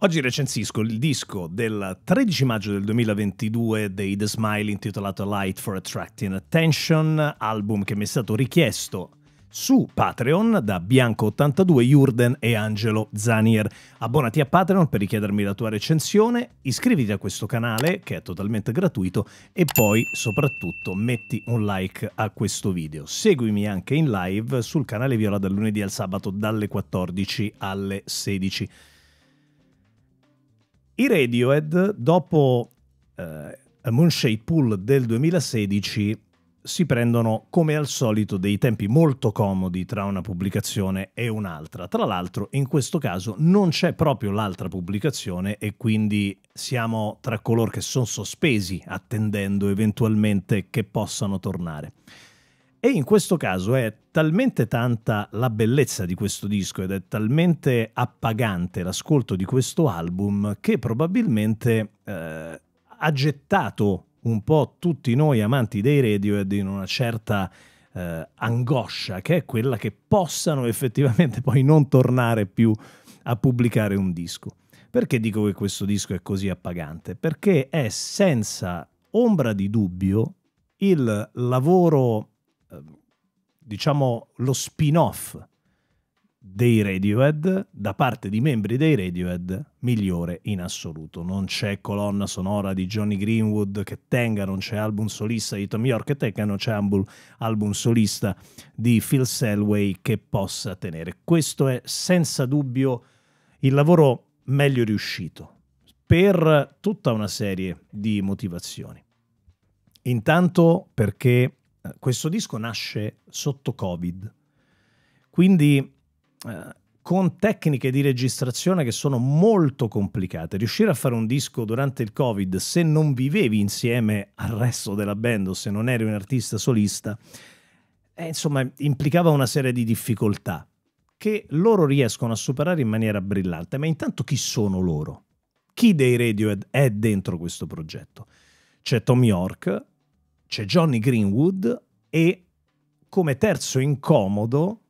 Oggi recensisco il disco del 13 maggio del 2022 dei The Smile intitolato Light for Attracting Attention, album che mi è stato richiesto su Patreon da Bianco82, Jurden e Angelo Zanier. Abbonati a Patreon per richiedermi la tua recensione, iscriviti a questo canale che è totalmente gratuito e poi soprattutto metti un like a questo video. Seguimi anche in live sul canale Viola dal lunedì al sabato dalle 14 alle 16. I Radiohead, dopo eh, Moonshade Pool del 2016, si prendono come al solito dei tempi molto comodi tra una pubblicazione e un'altra. Tra l'altro, in questo caso non c'è proprio l'altra pubblicazione e quindi siamo tra coloro che sono sospesi attendendo eventualmente che possano tornare. E in questo caso è talmente tanta la bellezza di questo disco ed è talmente appagante l'ascolto di questo album che probabilmente eh, ha gettato un po' tutti noi amanti dei Radiohead in una certa eh, angoscia che è quella che possano effettivamente poi non tornare più a pubblicare un disco. Perché dico che questo disco è così appagante? Perché è senza ombra di dubbio il lavoro Ehm, diciamo, lo spin-off dei Radiohead da parte di membri dei Radiohead migliore in assoluto. Non c'è colonna sonora di Johnny Greenwood che tenga, non c'è album solista di Tom York che tenga, non c'è album, solista di Phil Selway che possa tenere. Questo è senza dubbio il lavoro meglio riuscito per tutta una serie di motivazioni. Intanto perché questo disco nasce sotto Covid, quindi eh, con tecniche di registrazione che sono molto complicate. Riuscire a fare un disco durante il Covid, se non vivevi insieme al resto della band o se non eri un artista solista, eh, insomma, implicava una serie di difficoltà che loro riescono a superare in maniera brillante. Ma intanto chi sono loro? Chi dei Radiohead è dentro questo progetto? C'è Tom York, c'è Johnny Greenwood, e come terzo incomodo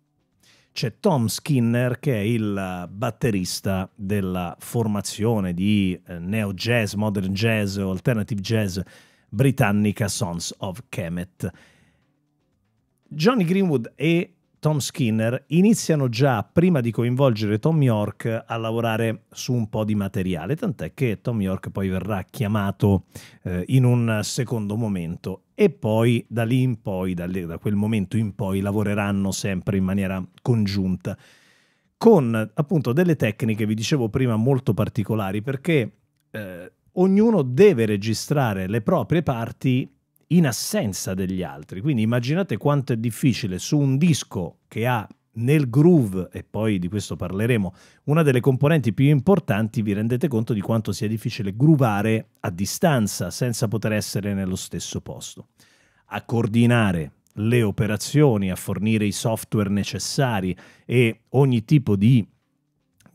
c'è Tom Skinner che è il batterista della formazione di eh, neo jazz, modern jazz o alternative jazz britannica Sons of Kemet. Johnny Greenwood e Tom Skinner iniziano già prima di coinvolgere Tom York a lavorare su un po' di materiale, tant'è che Tom York poi verrà chiamato eh, in un secondo momento e poi da lì in poi, da, lì, da quel momento in poi, lavoreranno sempre in maniera congiunta con appunto delle tecniche, vi dicevo prima, molto particolari perché eh, ognuno deve registrare le proprie parti in assenza degli altri. Quindi immaginate quanto è difficile su un disco che ha nel groove, e poi di questo parleremo, una delle componenti più importanti, vi rendete conto di quanto sia difficile groovare a distanza, senza poter essere nello stesso posto. A coordinare le operazioni, a fornire i software necessari e ogni tipo di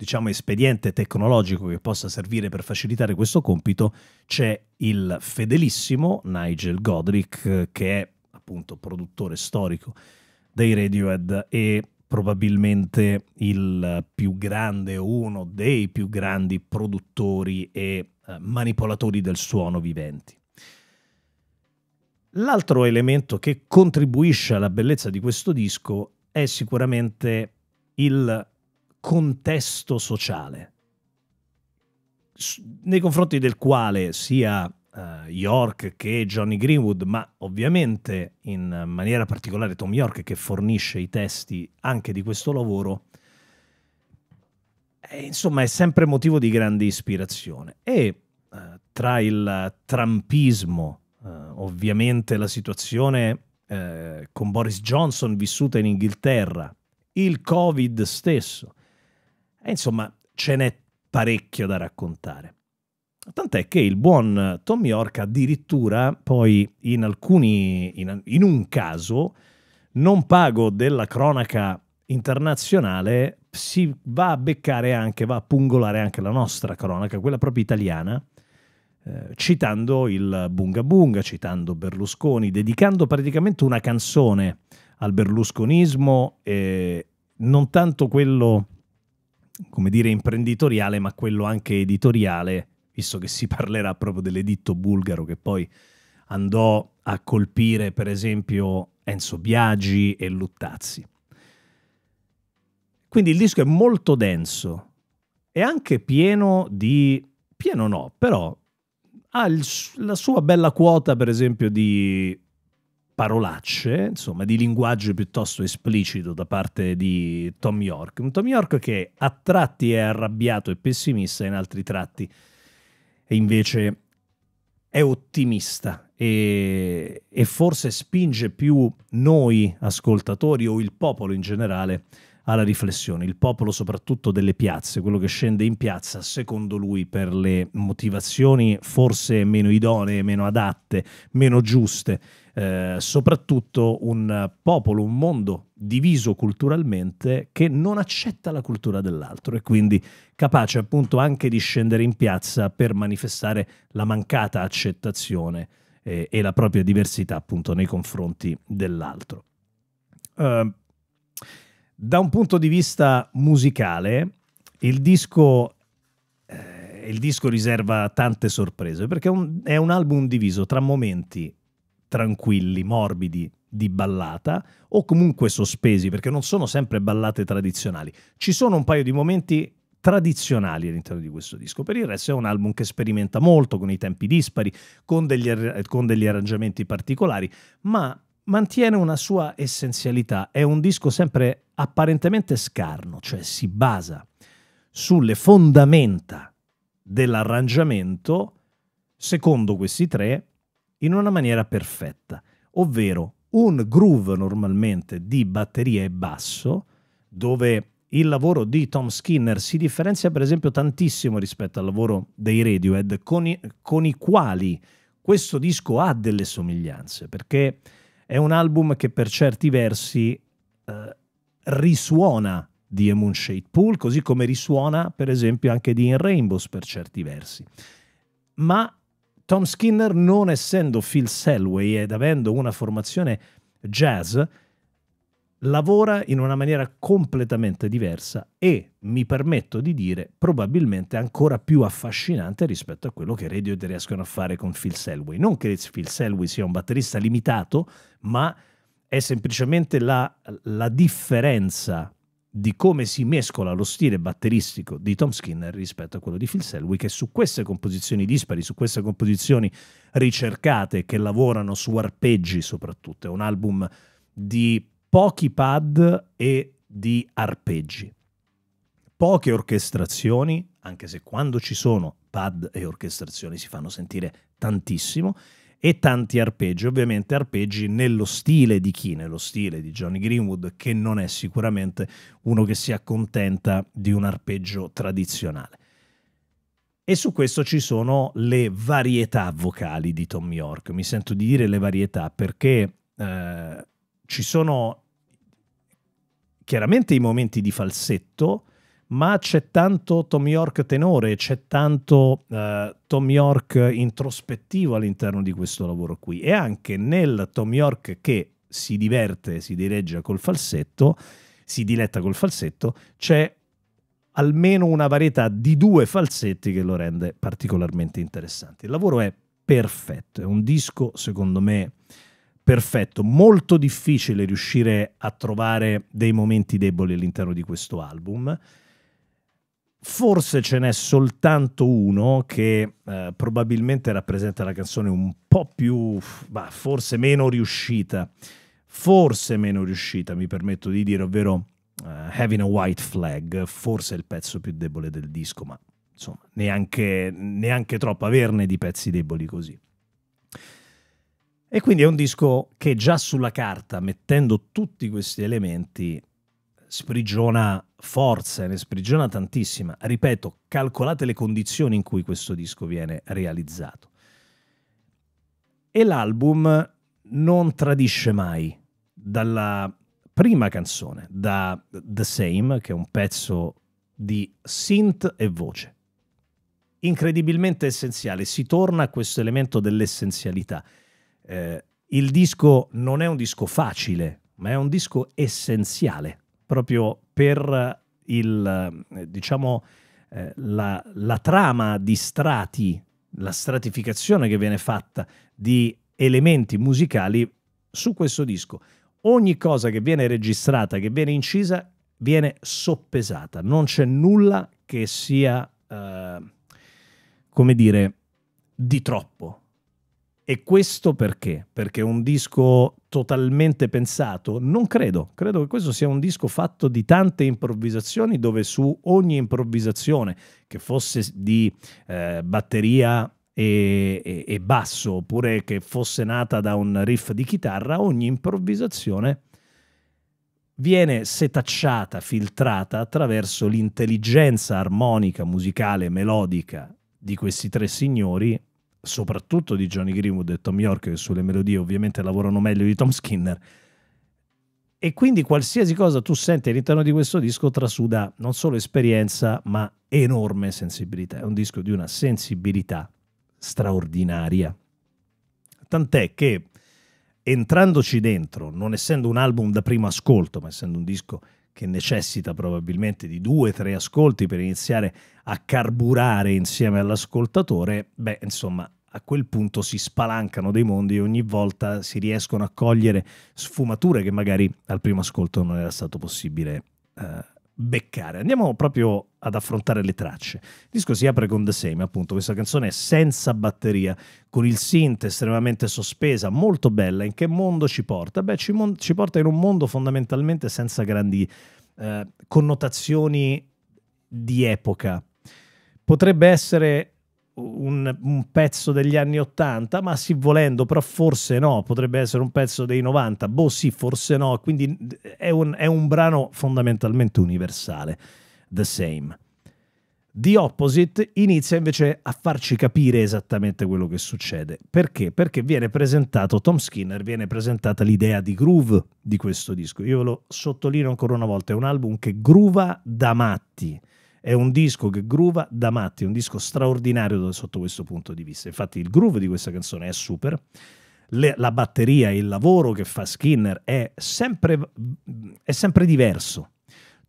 diciamo, espediente tecnologico che possa servire per facilitare questo compito, c'è il fedelissimo Nigel Godric, che è appunto produttore storico dei Radiohead e probabilmente il più grande uno dei più grandi produttori e eh, manipolatori del suono viventi. L'altro elemento che contribuisce alla bellezza di questo disco è sicuramente il contesto sociale nei confronti del quale sia uh, York che Johnny Greenwood, ma ovviamente in maniera particolare Tom York che fornisce i testi anche di questo lavoro, è, insomma è sempre motivo di grande ispirazione. E uh, tra il trampismo, uh, eh, ovviamente la situazione con Boris Johnson vissuta in Inghilterra, il Covid stesso, e insomma, ce n'è parecchio da raccontare. Tant'è che il buon Tommy York addirittura poi in alcuni, in, in un caso, non pago della cronaca internazionale, si va a beccare anche, va a pungolare anche la nostra cronaca, quella proprio italiana, eh, citando il Bunga Bunga, citando Berlusconi, dedicando praticamente una canzone al berlusconismo, eh, non tanto quello come dire, imprenditoriale, ma quello anche editoriale, visto che si parlerà proprio dell'editto bulgaro che poi andò a colpire, per esempio, Enzo Biagi e Luttazzi. Quindi il disco è molto denso, è anche pieno di... pieno no, però ha il, la sua bella quota, per esempio, di parolacce, insomma, di linguaggio piuttosto esplicito da parte di Tom York. Un Tom York che a tratti è arrabbiato e pessimista, in altri tratti è invece è ottimista e, e forse spinge più noi ascoltatori o il popolo in generale alla riflessione, il popolo soprattutto delle piazze, quello che scende in piazza, secondo lui, per le motivazioni forse meno idonee, meno adatte, meno giuste, eh, soprattutto un popolo, un mondo diviso culturalmente che non accetta la cultura dell'altro e quindi capace appunto anche di scendere in piazza per manifestare la mancata accettazione eh, e la propria diversità appunto nei confronti dell'altro. Uh, da un punto di vista musicale, il disco, eh, il disco riserva tante sorprese perché un, è un album diviso tra momenti tranquilli, morbidi, di ballata o comunque sospesi perché non sono sempre ballate tradizionali. Ci sono un paio di momenti tradizionali all'interno di questo disco. Per il resto è un album che sperimenta molto con i tempi dispari, con degli, con degli arrangiamenti particolari, ma mantiene una sua essenzialità. È un disco sempre apparentemente scarno, cioè si basa sulle fondamenta dell'arrangiamento, secondo questi tre, in una maniera perfetta, ovvero un groove normalmente di batteria e basso, dove il lavoro di Tom Skinner si differenzia per esempio tantissimo rispetto al lavoro dei Radiohead, con i, con i quali questo disco ha delle somiglianze, perché è un album che per certi versi eh, risuona di A Moonshade Pool, così come risuona per esempio anche di In Rainbows per certi versi. Ma Tom Skinner, non essendo Phil Selway ed avendo una formazione jazz, lavora in una maniera completamente diversa e, mi permetto di dire, probabilmente ancora più affascinante rispetto a quello che Radiohead riescono a fare con Phil Selway. Non che Phil Selway sia un batterista limitato, ma è semplicemente la, la differenza di come si mescola lo stile batteristico di Tom Skinner rispetto a quello di Phil Selway, che su queste composizioni dispari, su queste composizioni ricercate che lavorano su arpeggi soprattutto, è un album di pochi pad e di arpeggi, poche orchestrazioni, anche se quando ci sono pad e orchestrazioni si fanno sentire tantissimo, e tanti arpeggi, ovviamente arpeggi nello stile di chi? Nello stile di Johnny Greenwood, che non è sicuramente uno che si accontenta di un arpeggio tradizionale. E su questo ci sono le varietà vocali di Tom York. Mi sento di dire le varietà perché eh, ci sono chiaramente i momenti di falsetto, ma c'è tanto Tom York tenore, c'è tanto eh, Tom York introspettivo all'interno di questo lavoro qui e anche nel Tom York che si diverte, si direggia col falsetto, si diletta col falsetto, c'è almeno una varietà di due falsetti che lo rende particolarmente interessante. Il lavoro è perfetto, è un disco secondo me perfetto, molto difficile riuscire a trovare dei momenti deboli all'interno di questo album. Forse ce n'è soltanto uno che eh, probabilmente rappresenta la canzone un po' più, bah, forse meno riuscita, forse meno riuscita, mi permetto di dire, ovvero uh, Having a White Flag, forse è il pezzo più debole del disco, ma insomma, neanche, neanche troppo averne di pezzi deboli così. E quindi è un disco che già sulla carta, mettendo tutti questi elementi, sprigiona forza, ne sprigiona tantissima. Ripeto, calcolate le condizioni in cui questo disco viene realizzato. E l'album non tradisce mai dalla prima canzone, da The Same, che è un pezzo di synth e voce. Incredibilmente essenziale, si torna a questo elemento dell'essenzialità eh, il disco non è un disco facile, ma è un disco essenziale proprio per eh, il, eh, diciamo, eh, la, la trama di strati, la stratificazione che viene fatta di elementi musicali su questo disco. Ogni cosa che viene registrata, che viene incisa, viene soppesata, non c'è nulla che sia, eh, come dire, di troppo. E questo perché? Perché un disco totalmente pensato? Non credo, credo che questo sia un disco fatto di tante improvvisazioni dove su ogni improvvisazione, che fosse di eh, batteria e, e, e, basso, oppure che fosse nata da un riff di chitarra, ogni improvvisazione viene setacciata, filtrata attraverso l'intelligenza armonica, musicale, melodica di questi tre signori soprattutto di Johnny Greenwood e Tom York, che sulle melodie ovviamente lavorano meglio di Tom Skinner. E quindi qualsiasi cosa tu senti all'interno di questo disco trasuda non solo esperienza, ma enorme sensibilità. È un disco di una sensibilità straordinaria. Tant'è che entrandoci dentro, non essendo un album da primo ascolto, ma essendo un disco che necessita probabilmente di due o tre ascolti per iniziare a carburare insieme all'ascoltatore, beh, insomma, a quel punto si spalancano dei mondi e ogni volta si riescono a cogliere sfumature che magari al primo ascolto non era stato possibile eh, beccare. Andiamo proprio ad affrontare le tracce. Il disco si apre con The Same, appunto, questa canzone è senza batteria, con il synth estremamente sospesa, molto bella. In che mondo ci porta? Beh, ci, mon- ci porta in un mondo fondamentalmente senza grandi eh, connotazioni di epoca. Potrebbe essere un, un, pezzo degli anni 80, ma sì, volendo, però forse no, potrebbe essere un pezzo dei 90, boh sì, forse no, quindi è un, è un brano fondamentalmente universale, The Same. The Opposite inizia invece a farci capire esattamente quello che succede. Perché? Perché viene presentato Tom Skinner, viene presentata l'idea di groove di questo disco. Io ve lo sottolineo ancora una volta, è un album che gruva da matti. È un disco che gruva da matti, è un disco straordinario sotto questo punto di vista. Infatti il groove di questa canzone è super. Le, la batteria, il lavoro che fa Skinner è sempre, è sempre diverso.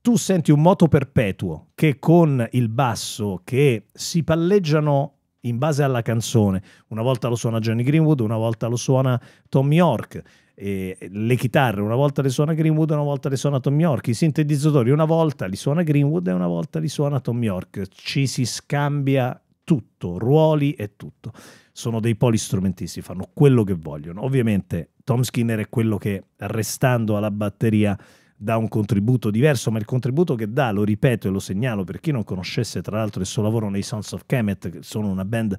Tu senti un moto perpetuo che con il basso che si palleggiano in base alla canzone. Una volta lo suona Johnny Greenwood, una volta lo suona Tommy York. E le chitarre una volta le suona Greenwood e una volta le suona Tom York, i sintetizzatori una volta li suona Greenwood e una volta li suona Tom York, ci si scambia tutto, ruoli e tutto. Sono dei polistrumentisti, fanno quello che vogliono. Ovviamente Tom Skinner è quello che restando alla batteria dà un contributo diverso, ma il contributo che dà, lo ripeto e lo segnalo per chi non conoscesse tra l'altro il suo lavoro nei Sons of Kemet, che sono una band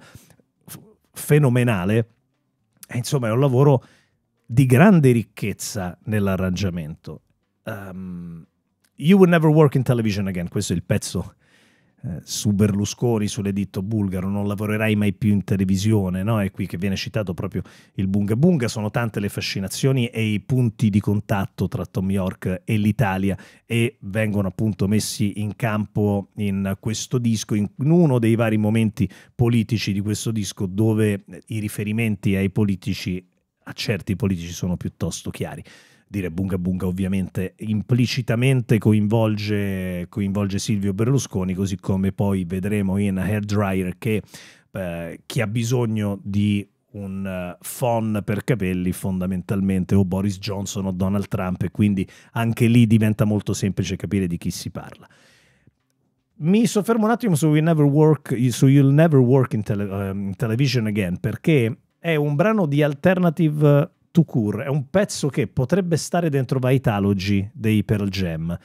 f- fenomenale, e, insomma è un lavoro di grande ricchezza nell'arrangiamento. Um, you Will Never Work in Television Again, questo è il pezzo eh, su Berlusconi, sull'editto bulgaro, non lavorerai mai più in televisione, no? È qui che viene citato proprio il Bunga Bunga, sono tante le fascinazioni e i punti di contatto tra Tom York e l'Italia e vengono appunto messi in campo in questo disco, in uno dei vari momenti politici di questo disco dove i riferimenti ai politici a certi politici sono piuttosto chiari. Dire bunga bunga ovviamente implicitamente coinvolge, coinvolge Silvio Berlusconi, così come poi vedremo in Hair Dryer che eh, chi ha bisogno di un fon eh, per capelli fondamentalmente o Boris Johnson o Donald Trump e quindi anche lì diventa molto semplice capire di chi si parla. Mi soffermo un attimo su, You'll Never Work, You'll Never Work in, tele, um, Television Again perché è un brano di alternative to cure, è un pezzo che potrebbe stare dentro Vitalogy dei Pearl Jam,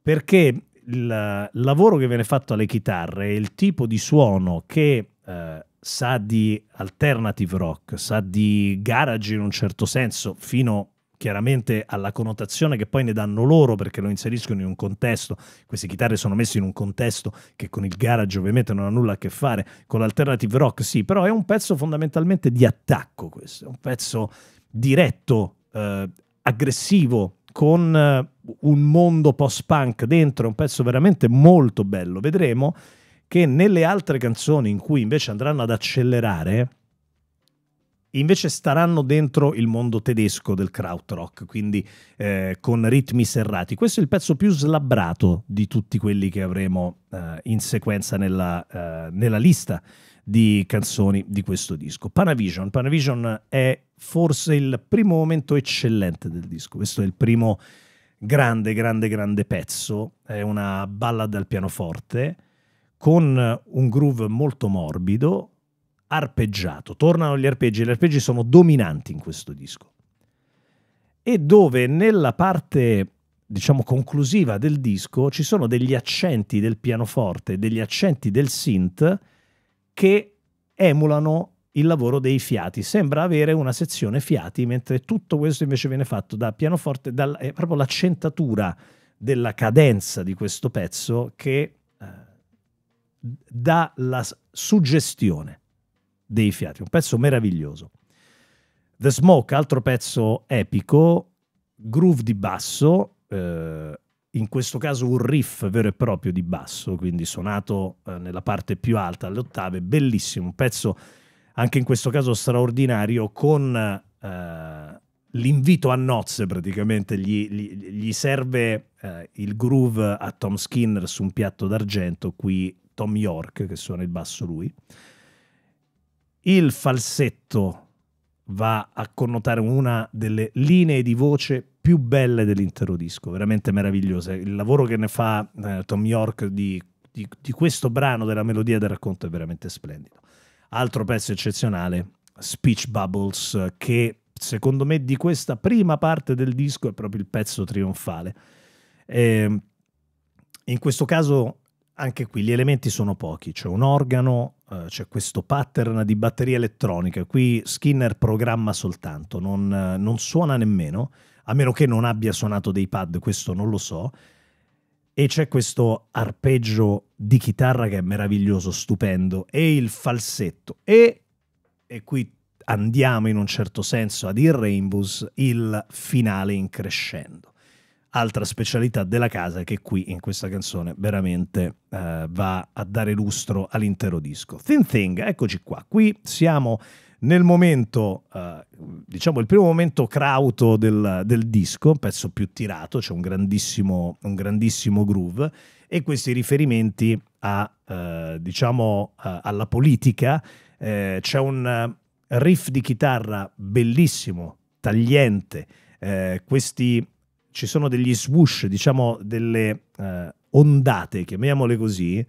perché il lavoro che viene fatto alle chitarre, e il tipo di suono che eh, sa di alternative rock, sa di garage in un certo senso, fino chiaramente alla connotazione che poi ne danno loro perché lo inseriscono in un contesto, queste chitarre sono messe in un contesto che con il garage ovviamente non ha nulla a che fare, con l'alternative rock sì, però è un pezzo fondamentalmente di attacco questo, è un pezzo diretto, eh, aggressivo, con eh, un mondo post-punk dentro, è un pezzo veramente molto bello, vedremo che nelle altre canzoni in cui invece andranno ad accelerare, invece staranno dentro il mondo tedesco del krautrock, quindi eh, con ritmi serrati. Questo è il pezzo più slabbrato di tutti quelli che avremo eh, in sequenza nella, eh, nella, lista di canzoni di questo disco. Panavision. Panavision è forse il primo momento eccellente del disco. Questo è il primo grande, grande, grande pezzo. È una ballad al pianoforte con un groove molto morbido, arpeggiato. Tornano gli arpeggi, gli arpeggi sono dominanti in questo disco. E dove nella parte, diciamo, conclusiva del disco ci sono degli accenti del pianoforte, degli accenti del synth che emulano il lavoro dei fiati. Sembra avere una sezione fiati, mentre tutto questo invece viene fatto da pianoforte, dal, è eh, proprio l'accentatura della cadenza di questo pezzo che eh, dà la suggestione dei fiati, un pezzo meraviglioso. The Smoke, altro pezzo epico, groove di basso, eh, in questo caso un riff vero e proprio di basso, quindi suonato eh, nella parte più alta, alle ottave, bellissimo, un pezzo anche in questo caso straordinario con eh, l'invito a nozze praticamente, gli, gli, gli serve eh, il groove a Tom Skinner su un piatto d'argento, qui Tom York che suona il basso lui il falsetto va a connotare una delle linee di voce più belle dell'intero disco, veramente meravigliosa. Il lavoro che ne fa eh, Tom York di, di, di, questo brano, della melodia del racconto, è veramente splendido. Altro pezzo eccezionale, Speech Bubbles, che secondo me di questa prima parte del disco è proprio il pezzo trionfale. E ehm, in questo caso anche qui gli elementi sono pochi, c'è un organo, eh, c'è questo pattern di batteria elettronica, qui Skinner programma soltanto, non, eh, non, suona nemmeno, a meno che non abbia suonato dei pad, questo non lo so, e c'è questo arpeggio di chitarra che è meraviglioso, stupendo, e il falsetto, e, e qui andiamo in un certo senso ad il Rainbows, il finale in crescendo altra specialità della casa che qui in questa canzone veramente eh, va a dare lustro all'intero disco. Thin Thing, eccoci qua, qui siamo nel momento, eh, diciamo il primo momento crauto del, del disco, un pezzo più tirato, c'è cioè un, grandissimo, un grandissimo groove e questi riferimenti a, eh, diciamo, eh, alla politica, eh, c'è un riff di chitarra bellissimo, tagliente, eh, questi ci sono degli swoosh, diciamo delle eh, ondate, chiamiamole così,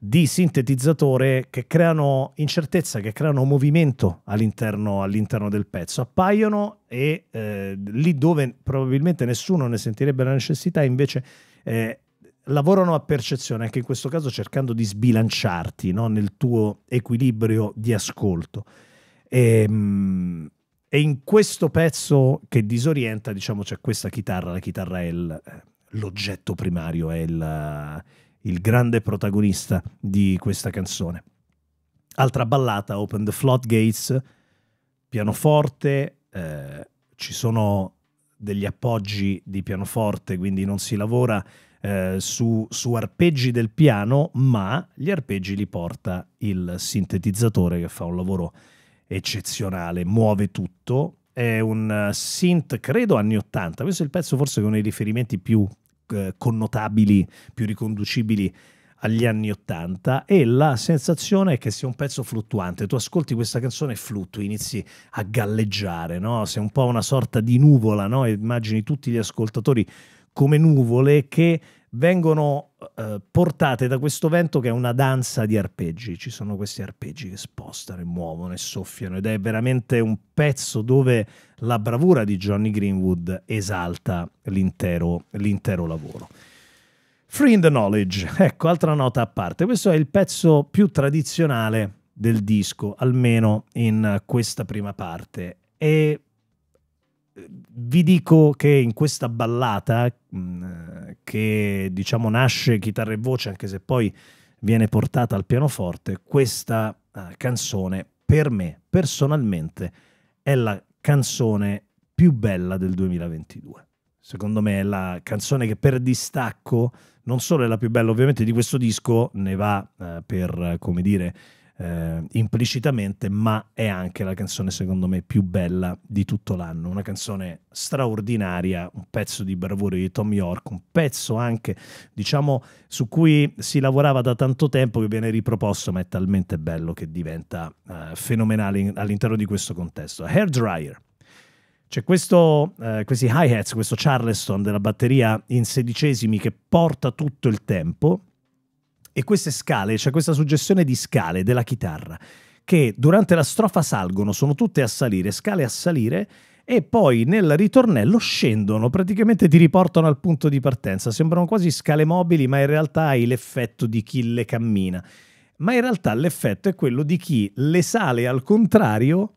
di sintetizzatore che creano incertezza, che creano movimento all'interno, all'interno del pezzo. Appaiono e eh, lì dove probabilmente nessuno ne sentirebbe la necessità, invece eh, lavorano a percezione, anche in questo caso cercando di sbilanciarti no? nel tuo equilibrio di ascolto. E, ehm, mh, e in questo pezzo che disorienta, diciamo, c'è questa chitarra, la chitarra è eh, l'oggetto primario, è il, eh, il grande protagonista di questa canzone. Altra ballata, Open the Floodgates, pianoforte, eh, ci sono degli appoggi di pianoforte, quindi non si lavora eh, su, su, arpeggi del piano, ma gli arpeggi li porta il sintetizzatore che fa un lavoro eccezionale, muove tutto. È un eh, synth, credo, anni 80. Questo è il pezzo forse con i riferimenti più eh, connotabili, più riconducibili agli anni 80 e la sensazione è che sia un pezzo fluttuante. Tu ascolti questa canzone e fluttui, inizi a galleggiare, no? sei un po' una sorta di nuvola, no? immagini tutti gli ascoltatori come nuvole che vengono eh, portate da questo vento che è una danza di arpeggi. Ci sono questi arpeggi che spostano e muovono e soffiano ed è veramente un pezzo dove la bravura di Johnny Greenwood esalta l'intero, l'intero lavoro. Free in the Knowledge, ecco, altra nota a parte. Questo è il pezzo più tradizionale del disco, almeno in questa prima parte. E vi dico che in questa ballata, mm, che diciamo nasce chitarra e voce, anche se poi viene portata al pianoforte, questa eh, canzone per me personalmente è la canzone più bella del 2022. Secondo me è la canzone che per distacco non solo è la più bella ovviamente di questo disco, ne va eh, per, come dire, eh, implicitamente, ma è anche la canzone secondo me più bella di tutto l'anno, una canzone straordinaria, un pezzo di bravura di Tom York, un pezzo anche diciamo su cui si lavorava da tanto tempo che viene riproposto, ma è talmente bello che diventa eh, fenomenale all'interno di questo contesto. Hair Dryer. C'è questo, eh, questi hi-hats, questo charleston della batteria in sedicesimi che porta tutto il tempo, e queste scale, c'è cioè questa suggestione di scale della chitarra, che durante la strofa salgono, sono tutte a salire, scale a salire, e poi nel ritornello scendono, praticamente ti riportano al punto di partenza. Sembrano quasi scale mobili, ma in realtà hai l'effetto di chi le cammina. Ma in realtà l'effetto è quello di chi le sale al contrario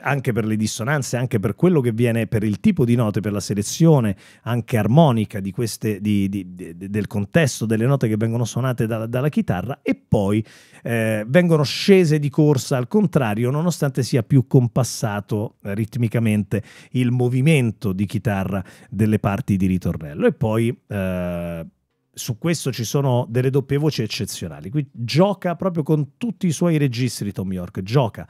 anche per le dissonanze, anche per quello che viene, per il tipo di note, per la selezione anche armonica di queste, di, di, di, del contesto delle note che vengono suonate da, dalla chitarra e poi eh, vengono scese di corsa al contrario, nonostante sia più compassato eh, ritmicamente il movimento di chitarra delle parti di ritornello. E poi... Eh, su questo ci sono delle doppie voci eccezionali. Qui gioca proprio con tutti i suoi registri Tom York, gioca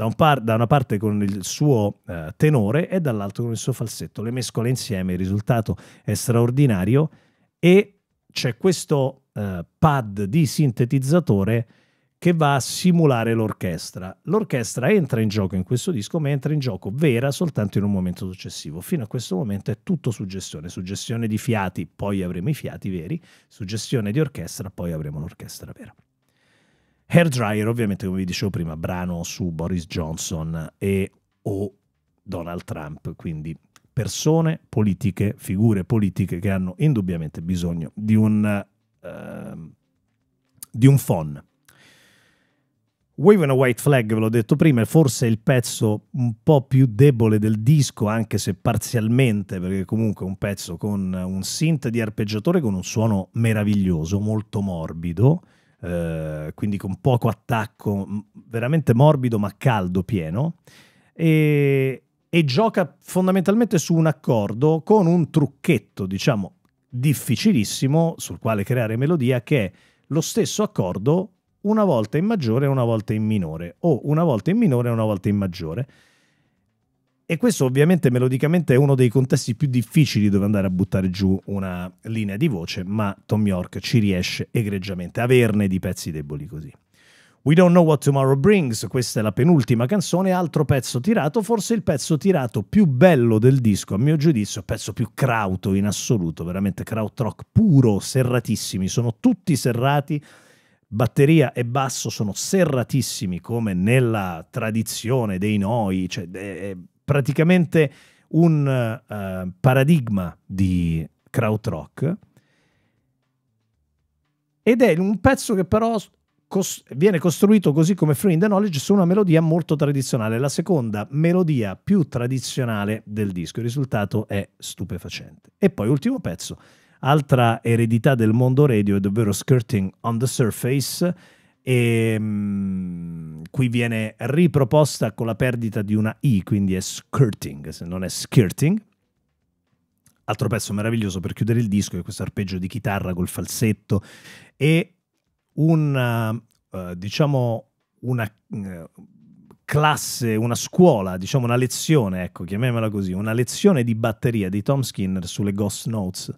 da, un par- da una parte con il suo eh, tenore e dall'altra con il suo falsetto. Le mescole insieme, il risultato è straordinario e c'è questo eh, pad di sintetizzatore che va a simulare l'orchestra. L'orchestra entra in gioco in questo disco, ma entra in gioco vera soltanto in un momento successivo. Fino a questo momento è tutto suggestione, suggestione di fiati, poi avremo i fiati veri, suggestione di orchestra, poi avremo l'orchestra vera. Hairdryer, ovviamente, come vi dicevo prima, brano su Boris Johnson e o Donald Trump, quindi persone politiche, figure politiche che hanno indubbiamente bisogno di un, uh, di un phon. Wave and a White Flag, ve l'ho detto prima, è forse il pezzo un po' più debole del disco, anche se parzialmente, perché comunque è un pezzo con un synth di arpeggiatore con un suono meraviglioso, molto morbido, eh, quindi con poco attacco, veramente morbido ma caldo, pieno, e, e gioca fondamentalmente su un accordo con un trucchetto, diciamo, difficilissimo, sul quale creare melodia, che è lo stesso accordo una volta in maggiore e una volta in minore, o una volta in minore e una volta in maggiore. E questo ovviamente melodicamente è uno dei contesti più difficili dove andare a buttare giù una linea di voce, ma Tom York ci riesce egregiamente, averne di pezzi deboli così. We Don't Know What Tomorrow Brings, questa è la penultima canzone, altro pezzo tirato, forse il pezzo tirato più bello del disco, a mio giudizio, pezzo più krauto in assoluto, veramente kraut rock puro, serratissimi, sono tutti serrati, batteria e basso sono serratissimi come nella tradizione dei noi, cioè è eh, eh, praticamente un uh, paradigma di krautrock ed è un pezzo che però cos- viene costruito così come Free in the Knowledge su una melodia molto tradizionale, la seconda melodia più tradizionale del disco. Il risultato è stupefacente. E poi ultimo pezzo, altra eredità del mondo radio, è davvero Skirting on the Surface e ehm, mh, qui viene riproposta con la perdita di una I, quindi è skirting, se non è skirting. Altro pezzo meraviglioso per chiudere il disco è questo arpeggio di chitarra col falsetto e un, uh, diciamo, una uh, classe, una scuola, diciamo una lezione, ecco, chiamiamola così, una lezione di batteria di Tom Skinner sulle Ghost Notes.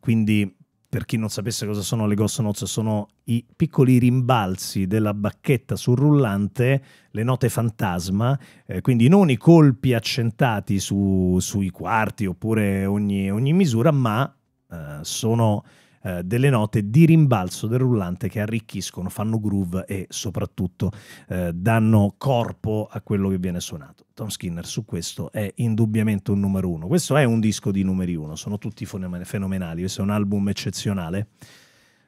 Quindi per chi non sapesse cosa sono le Ghost Notes, sono i piccoli rimbalzi della bacchetta sul rullante, le note fantasma, eh, quindi non i colpi accentati su, sui quarti oppure ogni, ogni misura, ma eh, sono eh, delle note di rimbalzo del rullante che arricchiscono, fanno groove e soprattutto eh, danno corpo a quello che viene suonato. Tom Skinner su questo è indubbiamente un numero uno. Questo è un disco di numeri uno, sono tutti fenomenali, questo è un album eccezionale,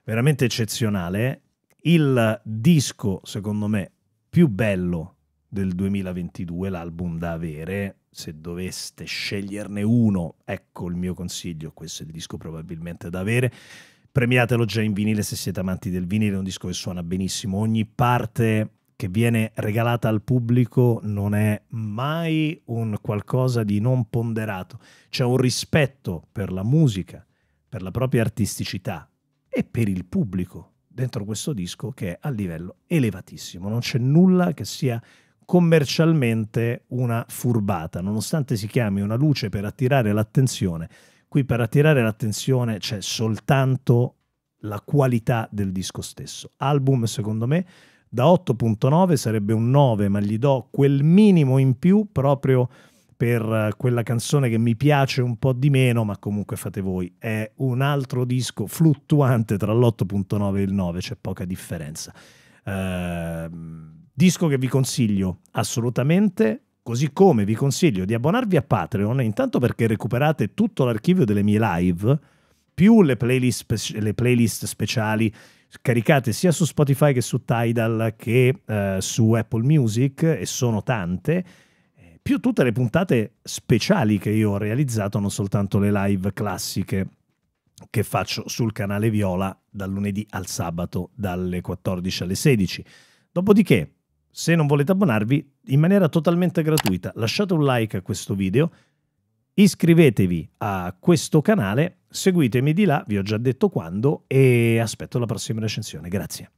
veramente eccezionale. Il disco, secondo me, più bello del 2022, l'album da avere, se doveste sceglierne uno, ecco il mio consiglio, questo è il disco probabilmente da avere. Premiatelo già in vinile se siete amanti del vinile, è un disco che suona benissimo. Ogni parte che viene regalata al pubblico non è mai un qualcosa di non ponderato. C'è un rispetto per la musica, per la propria artisticità e per il pubblico dentro questo disco che è a livello elevatissimo. Non c'è nulla che sia commercialmente una furbata, nonostante si chiami una luce per attirare l'attenzione. Qui per attirare l'attenzione c'è soltanto la qualità del disco stesso. Album, secondo me, da 8.9 sarebbe un 9, ma gli do quel minimo in più proprio per eh, quella canzone che mi piace un po' di meno, ma comunque fate voi, è un altro disco fluttuante tra l'8.9 e il 9, c'è poca differenza. Ehm Disco che vi consiglio assolutamente, così come vi consiglio di abbonarvi a Patreon, intanto perché recuperate tutto l'archivio delle mie live, più le playlist, le playlist speciali caricate sia su Spotify che su Tidal che eh, su Apple Music, e sono tante più tutte le puntate speciali che io ho realizzato, non soltanto le live classiche che faccio sul canale Viola dal lunedì al sabato dalle 14 alle 16. Dopodiché se non volete abbonarvi in maniera totalmente gratuita, lasciate un like a questo video, iscrivetevi a questo canale, seguitemi di là, vi ho già detto quando e aspetto la prossima recensione. Grazie.